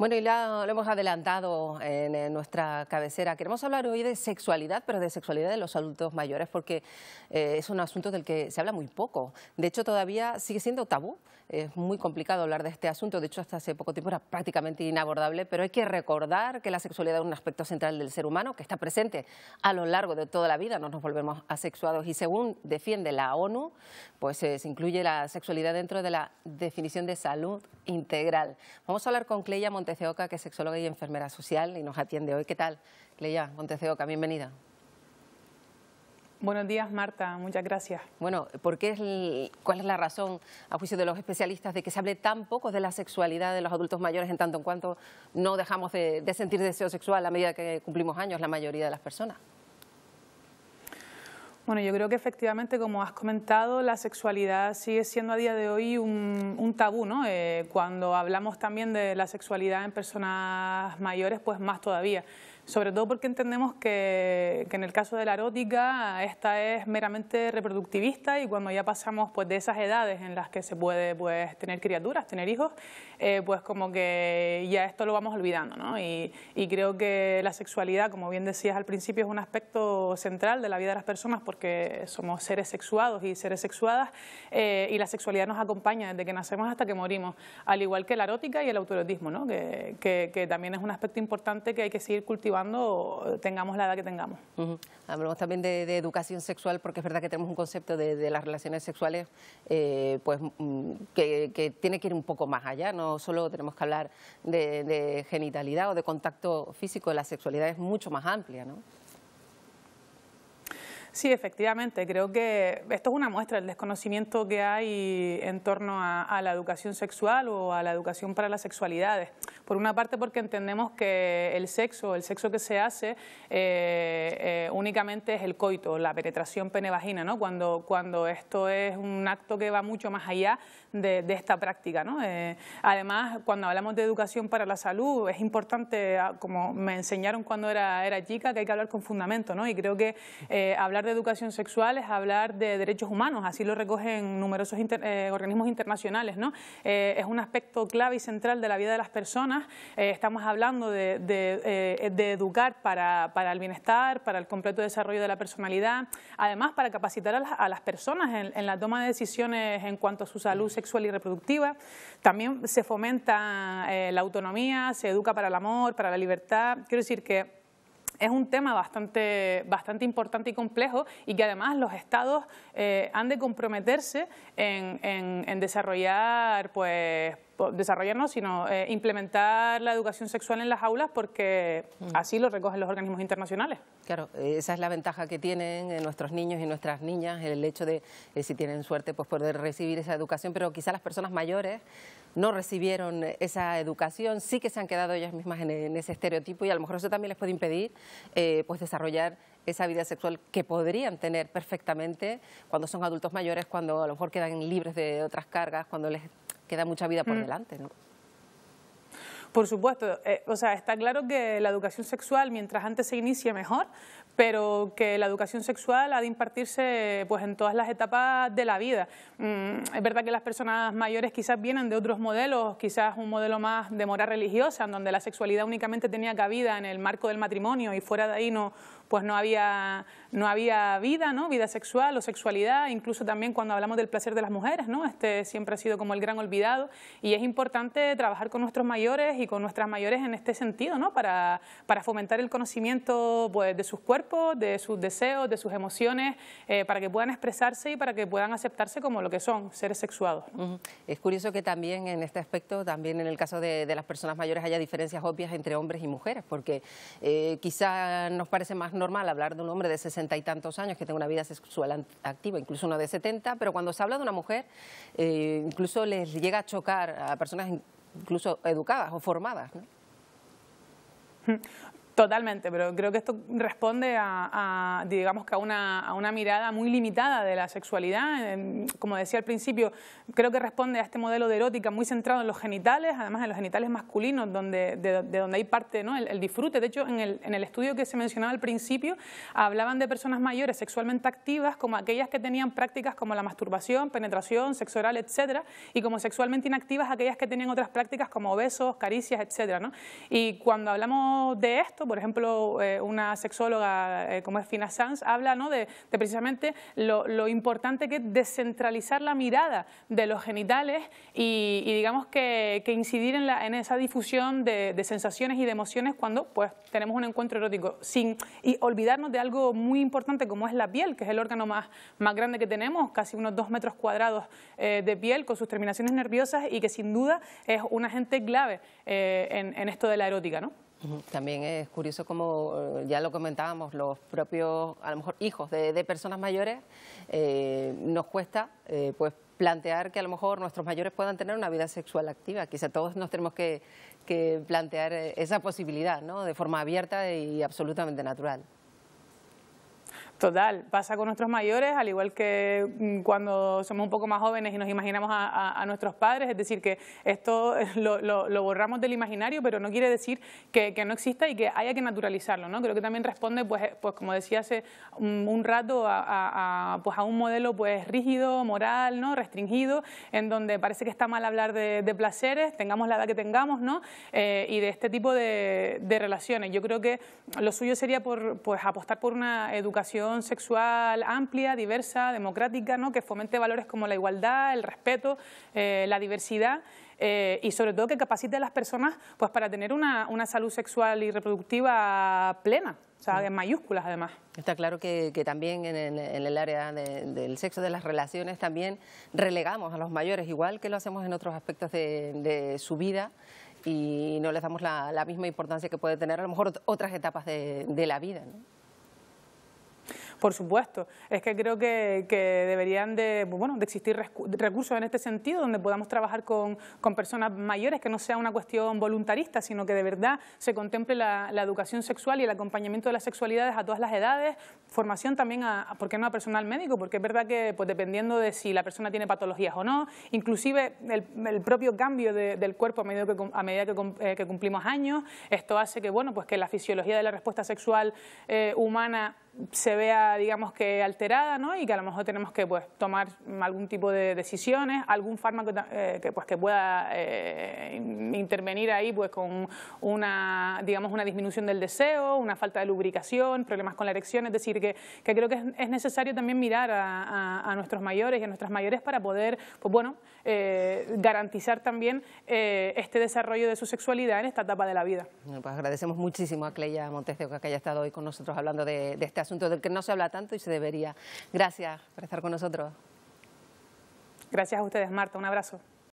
Bueno, y lo, lo hemos adelantado en, nuestra cabecera. Queremos hablar hoy de sexualidad, pero de sexualidad de los adultos mayores, porque eh, es un asunto del que se habla muy poco. De hecho, todavía sigue siendo tabú. Es muy complicado hablar de este asunto. De hecho, hasta hace poco tiempo era prácticamente inabordable, pero hay que recordar que la sexualidad es un aspecto central del ser humano que está presente a lo largo de toda la vida. No nos volvemos asexuados. Y según defiende la ONU, pues eh, se incluye la sexualidad dentro de la definición de salud integral. Vamos a hablar con Cleia Montes Monteceoca, que es sexóloga y enfermera social y nos atiende hoy. ¿Qué tal, Leía? Monteceoca? Bienvenida. Buenos días, Marta. Muchas gracias. Bueno, ¿por qué es ¿cuál es la razón, a juicio de los especialistas, de que se hable tan poco de la sexualidad de los adultos mayores en tanto en cuanto no dejamos de, de sentir deseo sexual a medida que cumplimos años la mayoría de las personas? Bueno, yo creo que efectivamente, como has comentado, la sexualidad sigue siendo a día de hoy un, tabú, ¿no? Eh, cuando hablamos también de la sexualidad en personas mayores, pues más todavía. Sobre todo porque entendemos que, en el caso de la erótica, esta es meramente reproductivista y cuando ya pasamos pues, de esas edades en las que se puede pues, tener criaturas, tener hijos, eh, pues como que ya esto lo vamos olvidando, ¿no? Y, y creo que la sexualidad, como bien decías al principio, es un aspecto central de la vida de las personas que somos seres sexuados y seres sexuadas eh, y la sexualidad nos acompaña desde que nacemos hasta que morimos, al igual que la erótica y el autoerotismo, ¿no? que, que, también es un aspecto importante que hay que seguir cultivando tengamos la edad que tengamos. Hablamos también de, educación sexual porque es verdad que tenemos un concepto de, las relaciones sexuales eh, pues mm, que, tiene que ir un poco más allá, no solo tenemos que hablar de, de genitalidad o de contacto físico, la sexualidad es mucho más amplia. ¿no? Sí, efectivamente. Creo que esto es una muestra del desconocimiento que hay en torno a, la educación sexual o a la educación para las sexualidades. Por una parte porque entendemos que el sexo, el sexo que se hace eh, eh, únicamente es el coito, la penetración penevagina, ¿no? cuando, cuando esto es un acto que va mucho más allá de, esta práctica. ¿no? Eh, además, cuando hablamos de educación para la salud, es importante, ah, como me enseñaron cuando era, chica, que hay que hablar con fundamento ¿no? y creo que hablar de educación sexual es hablar de derechos humanos, así lo recogen numerosos organismos internacionales. ¿no? es un aspecto clave y central de la vida de las personas eh, estamos hablando de, eh, educar para, el bienestar, para el completo desarrollo de la personalidad, además para capacitar a las, personas en, la toma de decisiones en cuanto a su salud sexual y reproductiva. También se fomenta eh, la autonomía, se educa para el amor, para la libertad. Quiero decir que es un tema bastante, importante y complejo y que además los estados han de comprometerse en, en desarrollar pues desarrollarnos, sino eh, implementar la educación sexual en las aulas porque mm. así lo recogen los organismos internacionales. Claro, eh, esa es la ventaja que tienen eh, nuestros niños y nuestras niñas, el hecho de, si tienen suerte, pues poder recibir esa educación, pero quizá las personas mayores no recibieron esa educación, sí que se han quedado ellas mismas en, ese estereotipo y a lo mejor eso también les puede impedir pues desarrollar esa vida sexual que podrían tener perfectamente cuando son adultos mayores, cuando a lo mejor quedan libres de otras cargas, cuando les queda mucha vida por mm. delante, ¿no? Por supuesto, eh, o sea, está claro que la educación sexual, mientras antes se inicie, mejor, pero que la educación sexual ha de impartirse pues, en todas las etapas de la vida. Mm, es verdad que las personas mayores quizás vienen de otros modelos, quizás un modelo más de moral religiosa, en donde la sexualidad únicamente tenía cabida en el marco del matrimonio y fuera de ahí no, pues no había, no había vida, ¿no? vida sexual o sexualidad, incluso también cuando hablamos del placer de las mujeres, ¿no? este siempre ha sido como el gran olvidado y es importante trabajar con nuestros mayores y con nuestras mayores en este sentido, ¿no? para, para fomentar el conocimiento pues, de sus cuerpos, de sus deseos, de sus emociones, eh, para que puedan expresarse y para que puedan aceptarse como lo que son, seres sexuados. Es curioso que también en este aspecto, también en el caso de, las personas mayores haya diferencias obvias entre hombres y mujeres, porque eh, quizá nos parece más normal hablar de un hombre de sesenta y tantos años que tenga una vida sexual activa, incluso una de setenta, pero cuando se habla de una mujer, eh, incluso les llega a chocar a personas incluso educadas o formadas. Hmm. Totalmente, pero creo que esto responde a, digamos que a una, mirada muy limitada de la sexualidad. Como decía al principio, creo que responde a este modelo de erótica muy centrado en los genitales, además en los genitales masculinos, donde, de, donde hay parte ¿no? el, disfrute. De hecho, en el, en el, estudio que se mencionaba al principio, hablaban de personas mayores sexualmente activas como aquellas que tenían prácticas como la masturbación, penetración, sexo oral, etcétera, y como sexualmente inactivas aquellas que tenían otras prácticas como besos, caricias, etcétera. Y cuando hablamos de esto, por ejemplo, eh, una sexóloga eh, como es Fina Sanz habla de, precisamente lo, importante que es descentralizar la mirada de los genitales y, digamos que, incidir en, esa difusión de, sensaciones y de emociones cuando pues, tenemos un encuentro erótico sin, y olvidarnos de algo muy importante como es la piel, que es el órgano más, grande que tenemos, casi unos dos metros cuadrados eh, de piel con sus terminaciones nerviosas y que sin duda es un agente clave en, en esto de la erótica. ¿no? También es curioso como eh, ya lo comentábamos, los propios, a lo mejor hijos de, personas mayores, eh, nos cuesta eh, pues plantear que a lo mejor nuestros mayores puedan tener una vida sexual activa. Quizá todos nos tenemos que, que plantear esa posibilidad, ¿no? De forma abierta y absolutamente natural. Total, pasa con nuestros mayores, al igual que mm, cuando somos un poco más jóvenes y nos imaginamos a, nuestros padres, es decir, que esto lo, lo, borramos del imaginario, pero no quiere decir que, no exista y que haya que naturalizarlo, ¿no? Creo que también responde, pues, pues como decía hace mm, un, rato, a, pues a un modelo pues rígido, moral, ¿no? restringido, en donde parece que está mal hablar de, placeres, tengamos la edad que tengamos, ¿no? Eh, y de este tipo de, de, relaciones. Yo creo que lo suyo sería por, pues apostar por una educación sexual amplia, diversa, democrática, ¿no? que fomente valores como la igualdad, el respeto, eh, la diversidad. Eh, y sobre todo que capacite a las personas pues para tener una, una salud sexual y reproductiva plena. O sea, mm. en mayúsculas además. Está claro que, también en, el área del sexo, de las relaciones, también relegamos a los mayores, igual que lo hacemos en otros aspectos de, su vida y no les damos la, misma importancia que puede tener a lo mejor otras etapas de, la vida. Por supuesto, es que creo que, deberían de, bueno, de existir recursos en este sentido donde podamos trabajar con, con, personas mayores, que no sea una cuestión voluntarista, sino que de verdad se contemple la, educación sexual y el acompañamiento de las sexualidades a todas las edades, formación también, a, ¿por qué no a personal médico? Porque es verdad que pues, dependiendo de si la persona tiene patologías o no, inclusive el, propio cambio del cuerpo a medida que, a medida eh, cumplimos años, esto hace que, bueno, pues que la fisiología de la respuesta sexual eh, humana se vea, digamos que alterada, ¿no? Y que a lo mejor tenemos que pues, tomar algún tipo de decisiones, algún fármaco eh, que, pues, que pueda eh, intervenir ahí pues, con una, digamos, una disminución del deseo, una falta de lubricación, problemas con la erección, es decir, que, creo que es, necesario también mirar a, nuestros mayores y a nuestras mayores para poder, pues bueno, eh, garantizar también este desarrollo de su sexualidad en esta etapa de la vida. pues agradecemos muchísimo a Cleia Montes de que haya estado hoy con nosotros hablando de, de este este asunto del que no se habla tanto y se debería. Gracias por estar con nosotros. Gracias a ustedes, Marta. Un abrazo.